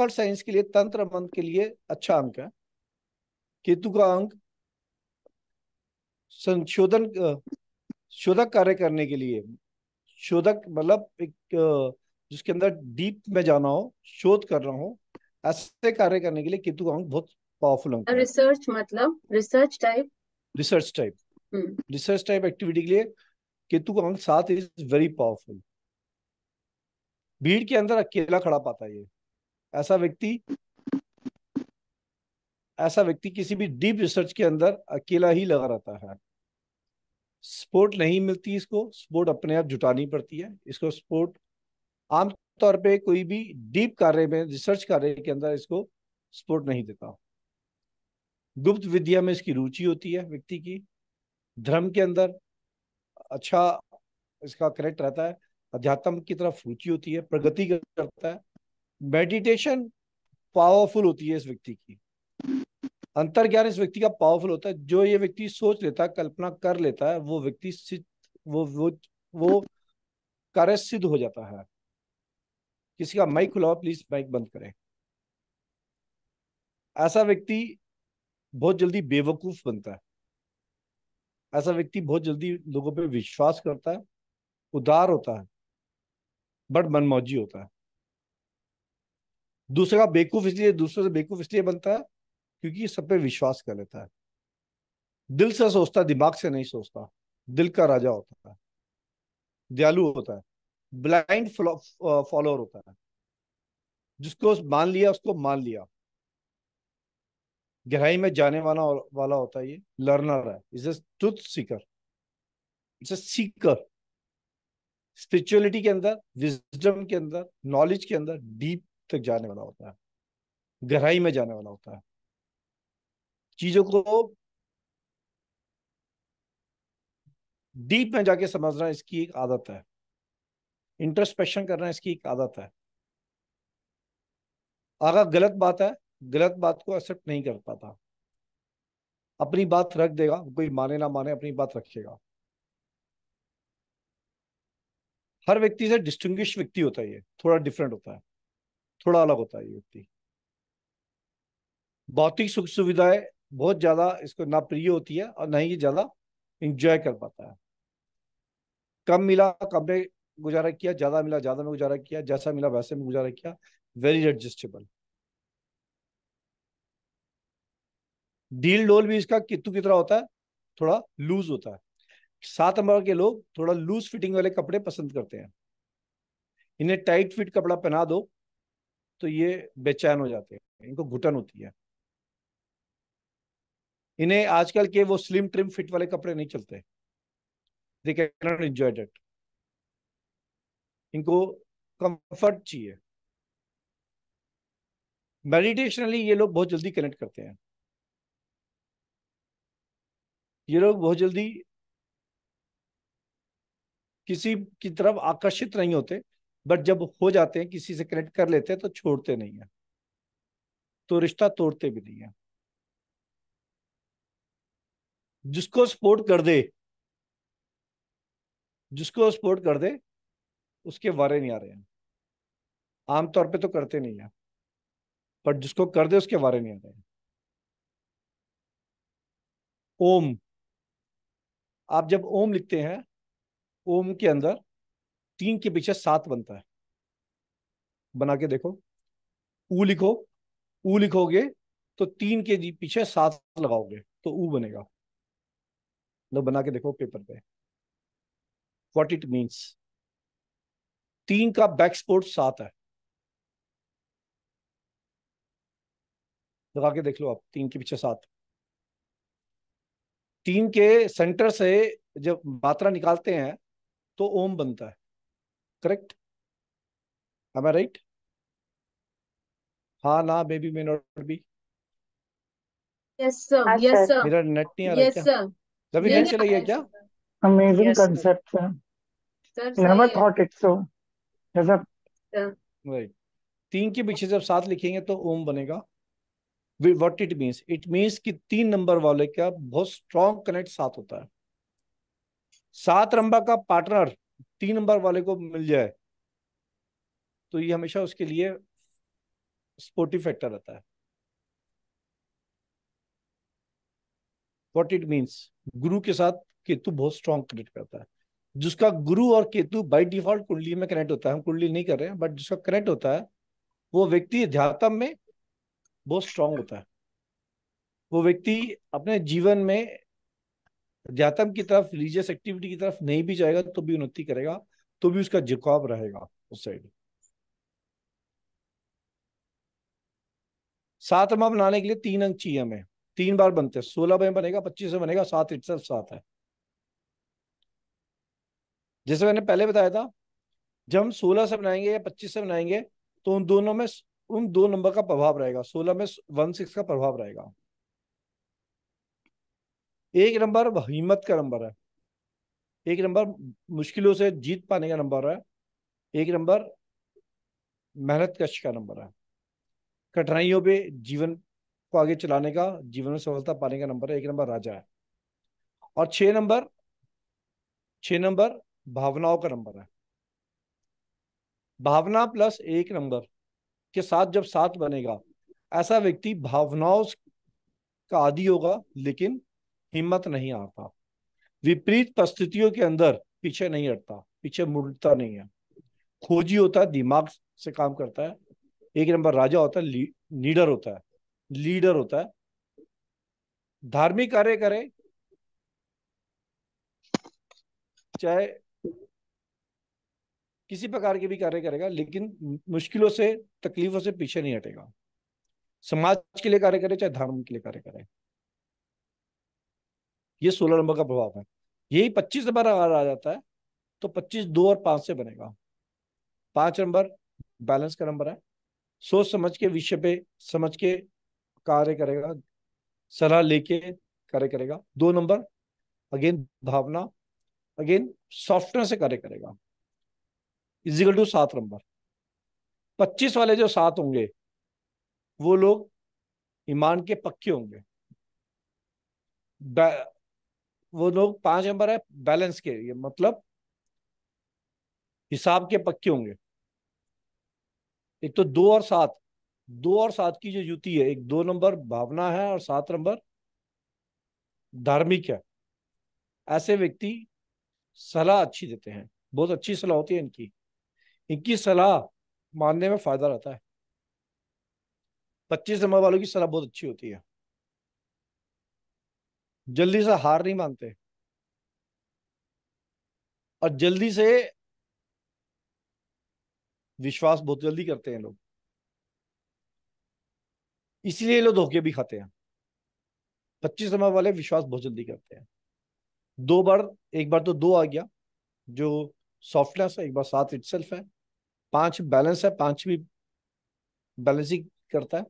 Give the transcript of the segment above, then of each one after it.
Occult science के लिए तंत्र मंत्र के लिए अच्छा अंक है केतु का अंक संशोधन शोधक कार्य करने के लिए शोधक मतलब एक जिसके अंदर डीप में जाना हो शोध कर रहा हो ऐसे कार्य करने के लिए केतु का अंक बहुत पावरफुल अंक रिसर्च मतलब research type research type research type activity के लिए केतु का अंक सात इज वेरी पावरफुल भीड़ के अंदर अकेला खड़ा पाता है ये ऐसा व्यक्ति ऐसा व्यक्ति किसी भी डीप रिसर्च के अंदर अकेला ही लगा रहता है सपोर्ट नहीं मिलती इसको सपोर्ट अपने आप जुटानी पड़ती है इसको सपोर्ट आमतौर पे कोई भी डीप कार्य में रिसर्च कार्य के अंदर इसको सपोर्ट नहीं देता गुप्त विद्या में इसकी रुचि होती है व्यक्ति की धर्म के अंदर अच्छा इसका कनेक्ट रहता है अध्यात्म की तरफ रुचि होती है प्रगति करता है मेडिटेशन पावरफुल होती है इस व्यक्ति की अंतर ज्ञान इस व्यक्ति का पावरफुल होता है जो ये व्यक्ति सोच लेता है कल्पना कर लेता है वो व्यक्ति सिद्ध वो वो वो कार्य सिद्ध हो जाता है किसी का माइक खुलाओ प्लीज माइक बंद करें ऐसा व्यक्ति बहुत जल्दी बेवकूफ बनता है ऐसा व्यक्ति बहुत जल्दी लोगों पे विश्वास करता है उदार होता है बट मनमौजी होता है दूसरा बेवकूफ इसलिए दूसरे से बेवकूफ इसलिए बनता है क्योंकि सब पे विश्वास कर लेता है दिल से सोचता दिमाग से नहीं सोचता दिल का राजा होता है दयालु होता है ब्लाइंड फॉलोअर होता है जिसको मान लिया उसको मान लिया गहराई में जाने वाला वाला होता है ये लर्नर है is a truth seeker is a seeker spirituality के अंदर विजडम के अंदर नॉलेज के अंदर डीप तक जाने वाला होता है गहराई में जाने वाला होता है चीजों को डीप में जाके समझना इसकी एक आदत है इंटरस्पेक्शन करना इसकी एक आदत है अगर गलत बात है गलत बात को एक्सेप्ट नहीं कर पाता अपनी बात रख देगा कोई माने ना माने अपनी बात रखेगा हर व्यक्ति से डिस्टिंग्विश व्यक्ति होता है ये थोड़ा डिफरेंट होता है थोड़ा अलग होता है व्यक्ति भौतिक सुख सुविधाएं बहुत ज्यादा इसको ना प्रिय होती है और ना ही ज्यादा इंजॉय कर पाता है कम मिला कम तो ने गुजारा किया ज्यादा मिला ज्यादा में गुजारा किया जैसा मिला वैसे में गुजारा किया वेरी एडजस्टेबल डील डोल भी इसका कितु कितना होता है थोड़ा लूज होता है सात नंबर के लोग थोड़ा लूज फिटिंग वाले कपड़े पसंद करते हैं इन्हें टाइट फिट कपड़ा पहना दो तो ये बेचैन हो जाते हैं इनको घुटन होती है इन्हें आजकल के वो स्लिम ट्रिम फिट वाले कपड़े नहीं चलते they can not enjoy that इनको कंफर्ट चाहिए मेडिटेशनली ये लोग बहुत जल्दी कनेक्ट करते हैं ये लोग बहुत जल्दी किसी की तरफ आकर्षित नहीं होते बट जब हो जाते हैं किसी से कनेक्ट कर लेते हैं तो छोड़ते नहीं है तो रिश्ता तोड़ते भी नहीं है जिसको सपोर्ट कर दे जिसको सपोर्ट कर दे उसके वारे नहीं आ रहे हैं आमतौर पे तो करते नहीं है पर जिसको कर दे उसके वारे नहीं आ रहे हैं ओम आप जब ओम लिखते हैं ओम के अंदर तीन के पीछे सात बनता है बना के देखो ऊ लिखो ऊ लिखोगे तो तीन के पीछे सात लगाओगे तो ऊ बनेगा लो बना के देखो पेपर पे वॉट इट मीन्स तीन का बैक स्पोर्ट सात है लगा के देख लो आप तीन के पीछे सात तीन के सेंटर से जब मात्रा निकालते हैं तो ओम बनता है correct am i right हाँ ना baby may not be yes sir yes sir मेरा नेट नहीं आ रहा यस सर रवि नेट चला गया क्या amazing sir. Sir never thought it so yes sir right तीन के पीछे जब सात लिखेंगे तो ओम बनेगा what it means it means कि तीन नंबर वाले का बहुत स्ट्रॉन्ग कनेक्ट साथ होता है सात रंबा का पार्टनर तीन नंबर वाले को मिल जाए तो ये हमेशा उसके लिए स्पोर्टिव फैक्टर रहता है वॉट इट मीन्स गुरु के साथ केतु बहुत स्ट्रॉन्ग कनेक्ट करता है जिसका गुरु और केतु बाई डिफॉल्ट कुंडली में कनेक्ट होता है हम कुंडली नहीं कर रहे हैं बट जिसका कनेक्ट होता है वो व्यक्ति अध्यात्म में बहुत स्ट्रांग होता है वो व्यक्ति अपने जीवन में जातम की तरफ रिलीजियस एक्टिविटी की तरफ नहीं भी जाएगा तो भी उन्नति करेगा तो भी उसका जिकॉब रहेगा उस साइड सात अमा बनाने के लिए तीन अंक चाहिए हमें तीन बार बनते हैं सोलह में बनेगा पच्चीस में बनेगा सात इट सात है जैसे मैंने पहले बताया था जब हम सोलह से बनाएंगे या पच्चीस से बनाएंगे तो उन दोनों में उन दो नंबर का प्रभाव रहेगा सोलह में वन सिक्स का प्रभाव रहेगा एक नंबर हिम्मत का नंबर है एक नंबर मुश्किलों से जीत पाने का नंबर है एक नंबर मेहनत कश का नंबर है कठिनाइयों पे जीवन को आगे चलाने का जीवन में सफलता पाने का नंबर है एक नंबर राजा है और छः नंबर छ नंबर भावनाओं का नंबर है भावना प्लस एक नंबर के साथ जब साथ बनेगा ऐसा व्यक्ति भावनाओं का आदि होगा लेकिन हिम्मत नहीं आता विपरीत परिस्थितियों के अंदर पीछे नहीं हटता पीछे मुड़ता नहीं है खोजी होता है दिमाग से काम करता है एक नंबर राजा होता है लीडर होता है लीडर होता है धार्मिक कार्य करे चाहे किसी प्रकार के भी कार्य करेगा लेकिन मुश्किलों से तकलीफों से पीछे नहीं हटेगा समाज के लिए कार्य करे चाहे धर्म के लिए कार्य करे ये सोलह नंबर का प्रभाव है यही पच्चीस नंबर अगर आ जाता है तो पच्चीस दो और पांच से बनेगा पांच नंबर बैलेंस का नंबर है सोच समझ के विषय पे समझ के कार्य करेगा सलाह लेके कार्य करेगा दो नंबर अगेन भावना अगेन सॉफ्टवेयर से कार्य करेगा इजिकल टू सात नंबर पच्चीस वाले जो सात होंगे वो लोग ईमान के पक्के होंगे वो लोग पांच नंबर है बैलेंस के ये मतलब हिसाब के पक्के होंगे एक तो दो और सात दो और सात की जो युति है एक दो नंबर भावना है और सात नंबर धार्मिक है ऐसे व्यक्ति सलाह अच्छी देते हैं बहुत अच्छी सलाह होती है इनकी इनकी सलाह मानने में फायदा रहता है पच्चीस नंबर वालों की सलाह बहुत अच्छी होती है जल्दी से हार नहीं मानते और जल्दी से विश्वास बहुत जल्दी करते हैं लोग इसलिए लोग धोखे भी खाते हैं पच्चीस समय वाले विश्वास बहुत जल्दी करते हैं दो बार एक बार तो दो आ गया जो सॉफ्टनेस है एक बार सात इट है पांच बैलेंस है पांच भी बैलेंसिंग करता है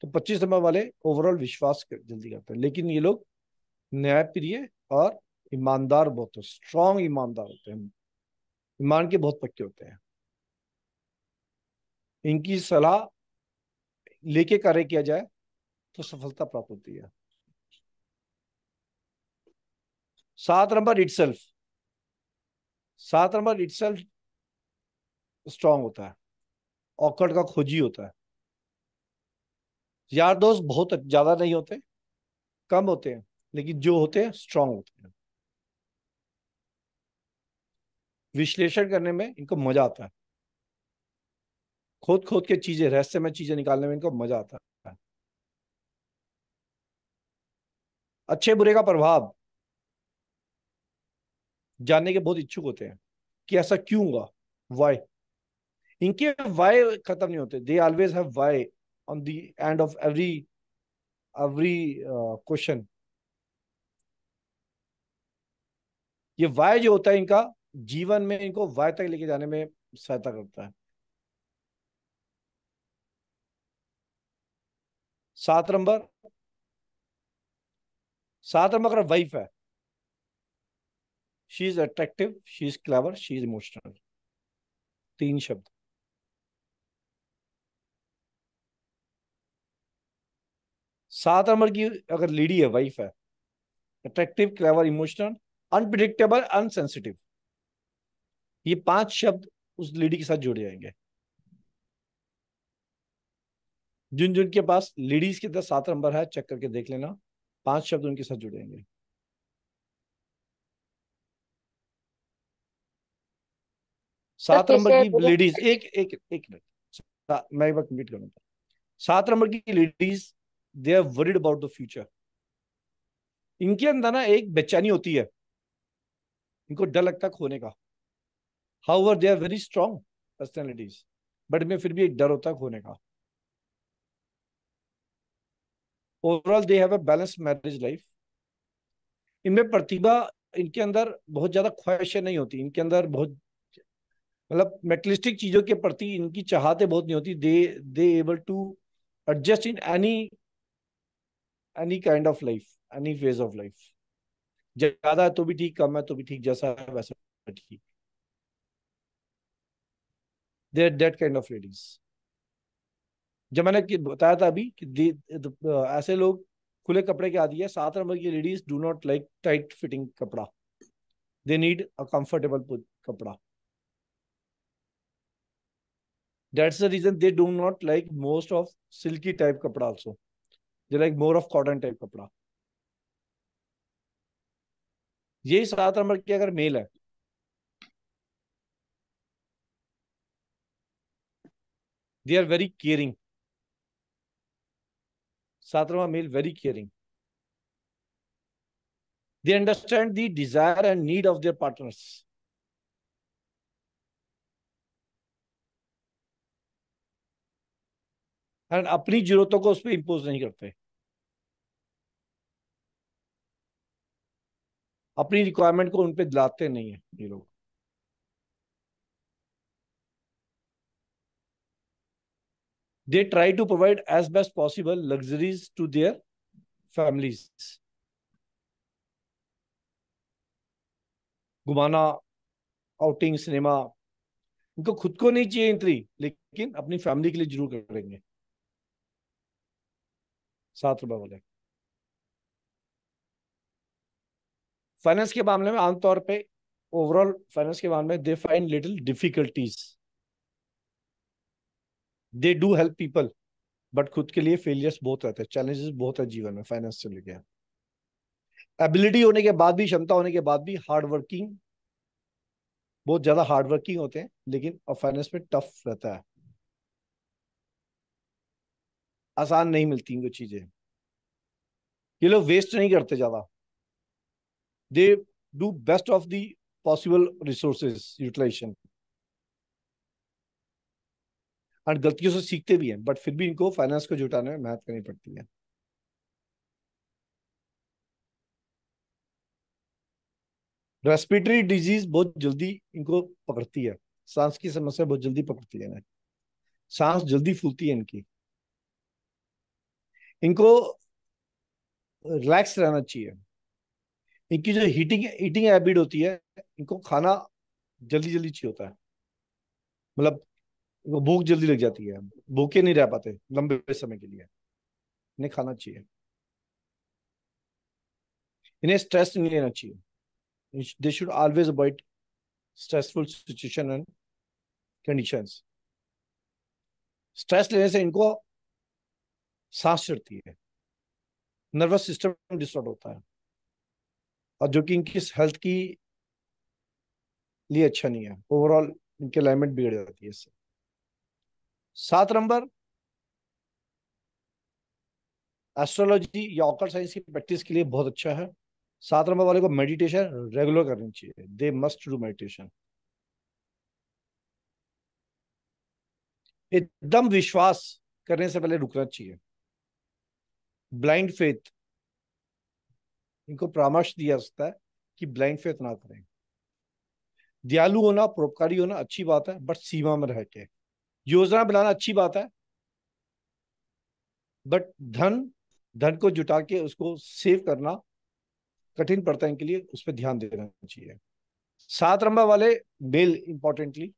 तो पच्चीस समय वाले ओवरऑल विश्वास कर, जल्दी करते हैं लेकिन ये लोग न्यायप्रिय और ईमानदार बहुत स्ट्रॉन्ग स्ट्रांग ईमानदार होते हैं ईमान के बहुत पक्के होते हैं इनकी सलाह लेके कार्य किया जाए तो सफलता प्राप्त होती है सात नंबर इट सेल्फ सात नंबर इट सेल्फ स्ट्रॉन्ग होता है औकड़ का खोजी होता है यार दोस्त बहुत ज्यादा नहीं होते कम होते हैं लेकिन जो होते हैं स्ट्रांग होते हैं विश्लेषण करने में इनको मजा आता है खोद खोद के चीजें रहस्य में चीजें निकालने में इनको मजा आता है अच्छे बुरे का प्रभाव जानने के बहुत इच्छुक होते हैं कि ऐसा क्यों हुआ वाई इनके वाई खत्म नहीं होते they always have why on the end of every every question ये वाय जो होता है इनका जीवन में इनको वाय तक लेके जाने में सहायता करता है सात नंबर सात नंबर अगर वाइफ है she is attractive she is clever she is emotional तीन शब्द सात नंबर की अगर लेडी है वाइफ है attractive clever emotional unpredictable unsensitive ये पांच शब्द उस लेडी के साथ जुड़ जाएंगे जिन जिन के पास लेडीज के तरह सात नंबर है चेक करके देख लेना पांच शब्द उनके साथ जाएंगे सात नंबर की लेडीज एक एक एक मिनट मैं एक बार कंप्लीट करूंगा सात नंबर की ladies they are worried about the future इनके अंदर ना एक बेचैनी होती है इनको डर लगता है खोने का how are they are very strong personalities but में फिर भी एक डर होता है खोने का overall they have a balance marriage life इनमें प्रतिभा इनके अंदर बहुत ज्यादा ख्वाहिशें नहीं होती इनके अंदर बहुत मतलब मेटलिस्टिक चीजों के प्रति इनकी चाहते बहुत नहीं होती they they able to adjust in any any kind of life any phase of life ज्यादा है तो भी ठीक कम है तो भी ठीक जैसा है वैसा ठीक there that kind of ladies जब मैंने बताया था अभी कि दे, ऐसे लोग खुले कपड़े के आदि है सात नंबर की ladies do not like tight fitting कपड़ा दे नीड अ कंफर्टेबल कपड़ा that's the reason they do not like most of silky type कपड़ा also they like more of cotton type कपड़ा ये सात नंबर की अगर मेल है they are very caring number male very caring they understand the desire and need of their partners अपनी जरूरतों को उस पर इंपोज नहीं करते अपनी रिक्वायरमेंट को उन पर दिलाते नहीं है ये लोग they try to provide as best possible luxuries to their families घुमाना आउटिंग सिनेमा इनको खुद को नहीं चाहिए इंतरी लेकिन अपनी फैमिली के लिए जरूर करेंगे सात रुपए बोले फाइनेंस के मामले में आमतौर पे ओवरऑल फाइनेंस के मामले में they find little difficulties they do help people but खुद के लिए फेलियर्स बहुत रहते हैं चैलेंजेस बहुत है जीवन में फाइनेंस से लेके एबिलिटी होने के बाद भी क्षमता होने के बाद भी हार्ड वर्किंग बहुत ज्यादा हार्ड वर्किंग होते हैं लेकिन और फाइनेंस में टफ रहता है आसान नहीं मिलती इनको चीजें ये लोग वेस्ट नहीं करते ज्यादा they do best of the possible resources utilization और गलतियों से सीखते भी हैं बट फिर भी इनको फाइनेंस को जुटाने में मेहनत करनी पड़ती है रेस्पिरेटरी डिजीज बहुत जल्दी इनको पकड़ती है सांस की समस्या बहुत जल्दी पकड़ती है इन्हें सांस जल्दी फूलती है इनकी इनको रिलैक्स रहना चाहिए इनकी जो हीटिंग ईटिंग हैबिट होती है इनको खाना जल्दी जल्दी चाहिए होता है मतलब भूख जल्दी लग जाती है भूखे नहीं रह पाते लंबे समय के लिए इन्हें खाना चाहिए इन्हें स्ट्रेस नहीं लेना चाहिए they should always avoid stressful situation and condition stress लेने से इनको सांस चढ़ती है नर्वस सिस्टम डिस्टर्ब होता है और जो कि इनकी हेल्थ की लिए अच्छा नहीं है ओवरऑल इनके अलाइनमेंट बिगड़ जाती है इससे सात नंबर एस्ट्रोलॉजी या ऑकल साइंस की प्रैक्टिस के लिए बहुत अच्छा है सात नंबर वाले को मेडिटेशन रेगुलर करनी चाहिए दे मस्ट डू मेडिटेशन एकदम विश्वास करने से पहले रुकना चाहिए ब्लाइंड फेथ इनको परामर्श दिया जाता है कि ब्लाइंड फेथ ना करें दयालु होना परोपकारी होना अच्छी बात है बट सीमा में रह के योजना बनाना अच्छी बात है बट धन धन को जुटा के उसको सेव करना कठिन पड़ता है इनके लिए उस पर ध्यान देना चाहिए सात रंबा वाले मेल इंपॉर्टेंटली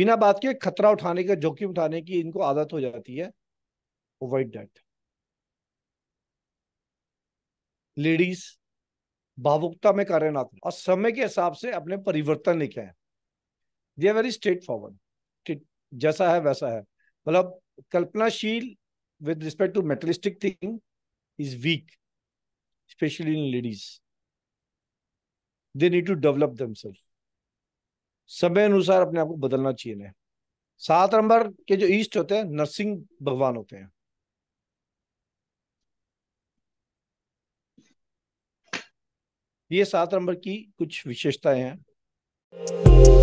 बिना बात के खतरा उठाने का जोखिम उठाने की इनको आदत हो जाती है अवॉइड डेट लेडीज भावुकता में कार्य ना और समय के हिसाब से अपने परिवर्तन लेके आए they are very straightforward जैसा है वैसा है मतलब कल्पनाशील with respect to materialistic thinking is weak specially in ladies they need to develop themselves समय अनुसार अपने आप को बदलना चाहिए सात नंबर के जो ईस्ट होते हैं नर्सिंग भगवान होते हैं ये सात नंबर की कुछ विशेषताएं हैं